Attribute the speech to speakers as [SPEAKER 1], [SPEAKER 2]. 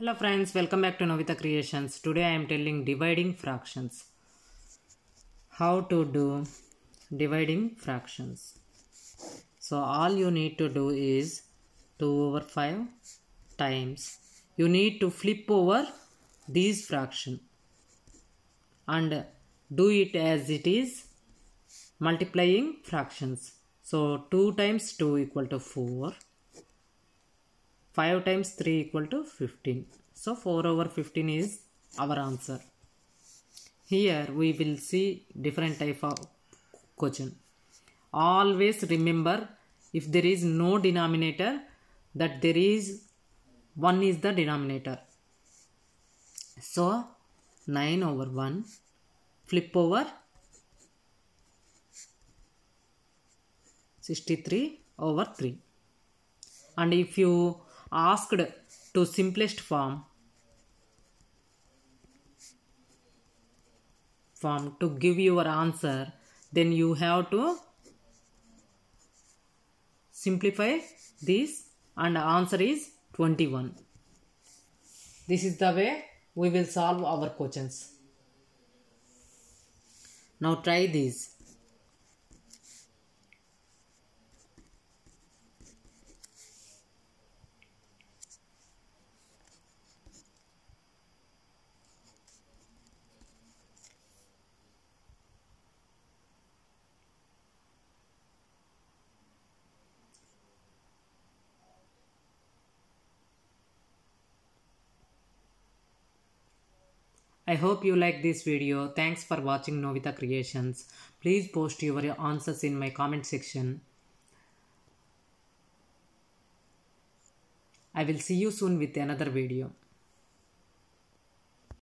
[SPEAKER 1] Hello friends, welcome back to Novita Creations. Today I am telling dividing fractions. How to do dividing fractions. So all you need to do is 2 over 5 times. You need to flip over these fraction and do it as it is multiplying fractions. So 2 times 2 equal to 4. 5 times 3 equal to 15. So 4 over 15 is our answer. Here we will see different type of question. Always remember if there is no denominator that there is 1 is the denominator. So 9 over 1 flip over 63 over 3 and if you asked to simplest form form to give your answer then you have to simplify this and answer is 21 this is the way we will solve our questions
[SPEAKER 2] now try this
[SPEAKER 1] I hope you like this video. Thanks for watching Novita Creations. Please post your answers in my comment section. I will see you soon with another video.